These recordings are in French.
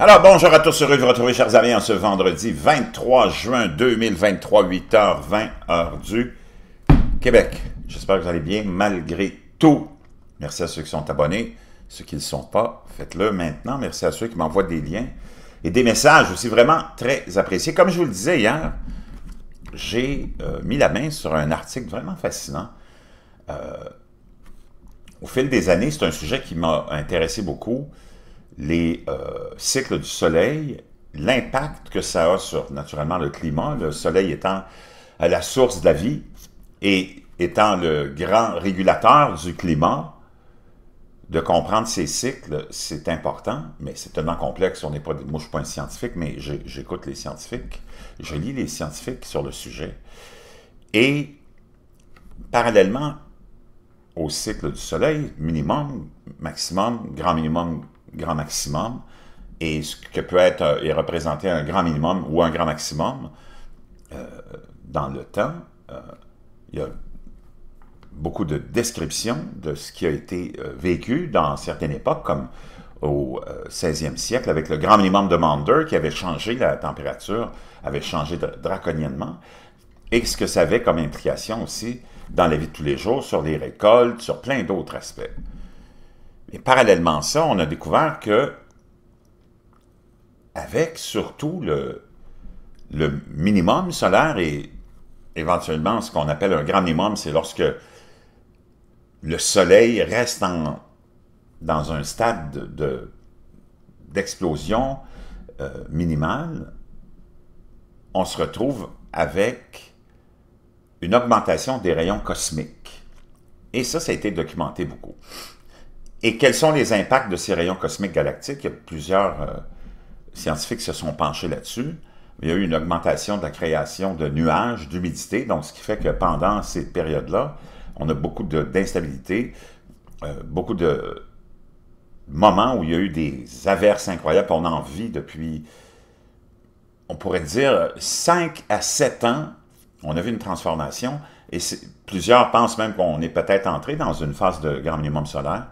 Alors, bonjour à tous, heureux de vous retrouver, chers amis, en ce vendredi 23 juin 2023, 8h20, heure du Québec. J'espère que vous allez bien, malgré tout. Merci à ceux qui sont abonnés. Ceux qui ne le sont pas, faites-le maintenant. Merci à ceux qui m'envoient des liens et des messages aussi vraiment très appréciés. Comme je vous le disais hier, j'ai euh, mis la main sur un article vraiment fascinant. Euh, au fil des années, c'est un sujet qui m'a intéressé beaucoup les euh, cycles du Soleil, l'impact que ça a sur naturellement le climat, le Soleil étant à la source de la vie et étant le grand régulateur du climat, de comprendre ces cycles, c'est important, mais c'est tellement complexe, on n'est pas, moi je suis pas un scientifique, mais j'écoute les scientifiques, je lis les scientifiques sur le sujet. Et parallèlement au cycle du soleil, minimum, maximum, grand minimum, grand maximum et ce que peut être et représenter un grand minimum ou un grand maximum euh, dans le temps. Euh, il y a beaucoup de descriptions de ce qui a été euh, vécu dans certaines époques, comme au 16e siècle, avec le grand minimum de Maunder qui avait changé la température, avait changé draconiennement, et ce que ça avait comme implication aussi dans la vie de tous les jours, sur les récoltes, sur plein d'autres aspects. Mais parallèlement à ça, on a découvert que, avec surtout le, minimum solaire et éventuellement ce qu'on appelle un grand minimum, c'est lorsque le soleil reste dans un stade d'explosion de, euh, minimale, on se retrouve avec une augmentation des rayons cosmiques. Et ça, ça a été documenté beaucoup. Et quels sont les impacts de ces rayons cosmiques galactiques? Il y a plusieurs euh, scientifiques se sont penchés là-dessus. Il y a eu une augmentation de la création de nuages, d'humidité, donc ce qui fait que pendant ces périodes-là, on a beaucoup d'instabilité, euh, beaucoup de moments où il y a eu des averses incroyables. On en vit depuis, on pourrait dire, 5 à 7 ans, on a vu une transformation. Et plusieurs pensent même qu'on est peut-être entré dans une phase de grand minimum solaire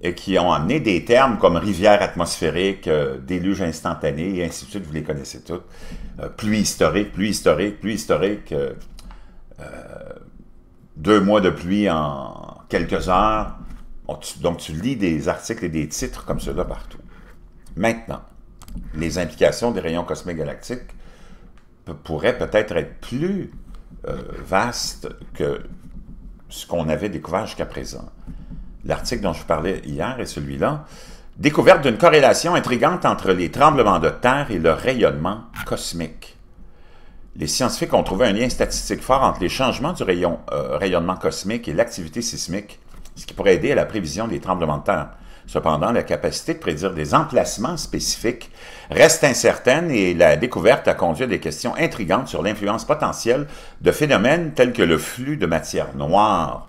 et qui ont amené des termes comme rivière atmosphérique, euh, déluge instantané, et ainsi de suite, vous les connaissez toutes. Euh, pluie historique, pluie historique, pluie historique. Euh, deux mois de pluie en quelques heures. donc tu lis des articles et des titres comme ceux-là partout. Maintenant, les implications des rayons cosmiques galactiques pourraient peut-être être plus vastes que ce qu'on avait découvert jusqu'à présent. L'article dont je vous parlais hier est celui-là. Découverte d'une corrélation intrigante entre les tremblements de terre et le rayonnement cosmique. Les scientifiques ont trouvé un lien statistique fort entre les changements du euh, rayonnement cosmique et l'activité sismique, ce qui pourrait aider à la prévision des tremblements de terre. Cependant, la capacité de prédire des emplacements spécifiques reste incertaine et la découverte a conduit à des questions intrigantes sur l'influence potentielle de phénomènes tels que le flux de matière noire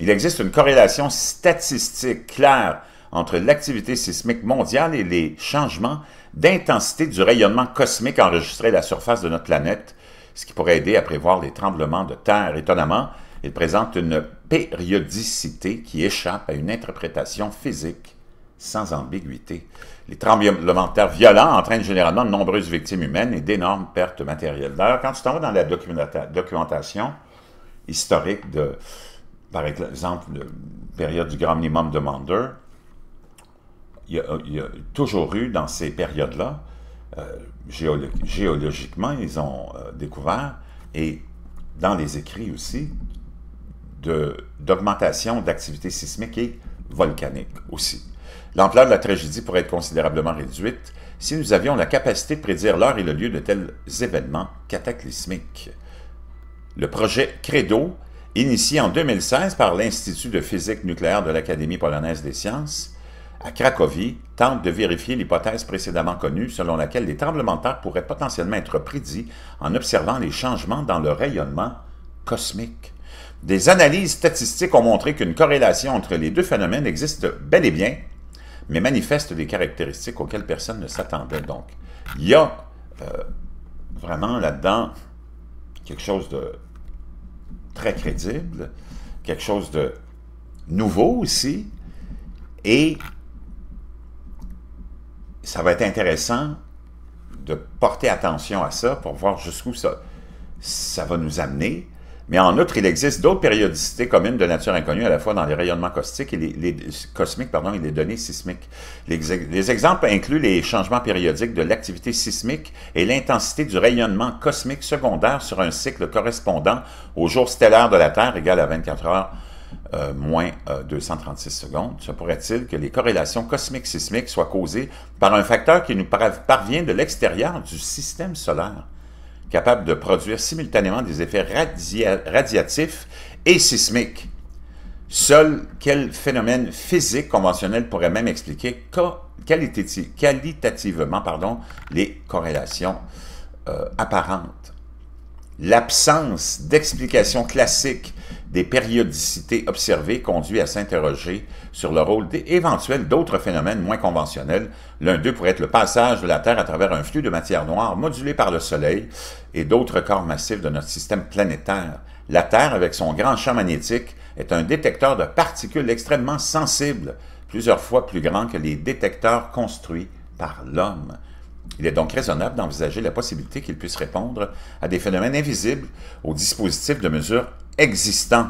il existe une corrélation statistique claire entre l'activité sismique mondiale et les changements d'intensité du rayonnement cosmique enregistré à la surface de notre planète, ce qui pourrait aider à prévoir les tremblements de terre. Étonnamment, il présente une périodicité qui échappe à une interprétation physique sans ambiguïté. Les tremblements de terre violents entraînent généralement de nombreuses victimes humaines et d'énormes pertes matérielles. D'ailleurs, quand tu t'en vas dans la documentation historique de, par exemple, la période du grand minimum de il il y a toujours eu dans ces périodes-là, euh, géologiquement, ils ont euh, découvert, et dans les écrits aussi, d'augmentation d'activité sismique et volcanique aussi. L'ampleur de la tragédie pourrait être considérablement réduite si nous avions la capacité de prédire l'heure et le lieu de tels événements cataclysmiques. Le projet Credo initié en 2016 par l'Institut de physique nucléaire de l'Académie polonaise des sciences, à Cracovie, tente de vérifier l'hypothèse précédemment connue selon laquelle les tremblements de terre pourraient potentiellement être prédits en observant les changements dans le rayonnement cosmique. Des analyses statistiques ont montré qu'une corrélation entre les deux phénomènes existe bel et bien, mais manifeste des caractéristiques auxquelles personne ne s'attendait. Donc, il y a euh, vraiment là-dedans quelque chose de crédible, quelque chose de nouveau aussi, et ça va être intéressant de porter attention à ça pour voir jusqu'où ça, ça va nous amener. Mais en outre, il existe d'autres périodicités communes de nature inconnue à la fois dans les rayonnements caustiques et les, cosmiques et les données sismiques. Les, exemples incluent les changements périodiques de l'activité sismique et l'intensité du rayonnement cosmique secondaire sur un cycle correspondant au jour stellaire de la Terre égal à 24 heures euh, moins 236 euh, secondes. Se pourrait-il que les corrélations cosmiques-sismiques soient causées par un facteur qui nous parvient de l'extérieur du système solaire? capable de produire simultanément des effets radiatifs et sismiques. Seul quel phénomène physique conventionnel pourrait même expliquer qualitativement les corrélations euh, apparentes. L'absence d'explication classique des périodicités observées conduit à s'interroger sur le rôle éventuel d'autres phénomènes moins conventionnels. L'un d'eux pourrait être le passage de la Terre à travers un flux de matière noire modulé par le Soleil et d'autres corps massifs de notre système planétaire. La Terre, avec son grand champ magnétique, est un détecteur de particules extrêmement sensibles, plusieurs fois plus grand que les détecteurs construits par l'homme. Il est donc raisonnable d'envisager la possibilité qu'il puisse répondre à des phénomènes invisibles aux dispositifs de mesure existants.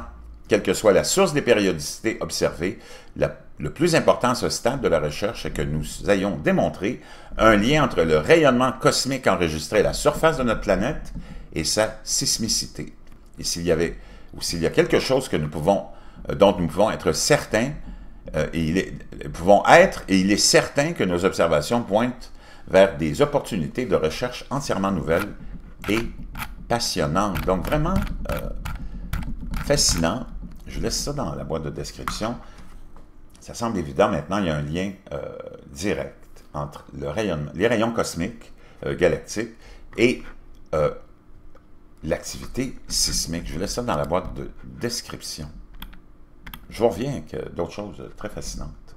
Quelle que soit la source des périodicités observées, le plus important à ce stade de la recherche est que nous ayons démontré un lien entre le rayonnement cosmique enregistré à la surface de notre planète et sa sismicité. Et s'il y avait ou s'il y a quelque chose que nous pouvons, euh, dont nous pouvons être certains, euh, il pouvons être, et il est certain que nos observations pointent vers des opportunités de recherche entièrement nouvelles et passionnantes. Donc vraiment euh, fascinant. Je laisse ça dans la boîte de description. Ça semble évident maintenant, il y a un lien euh, direct entre les rayons cosmiques euh, galactiques et l'activité sismique. Je laisse ça dans la boîte de description. Je vous reviens avec d'autres choses très fascinantes.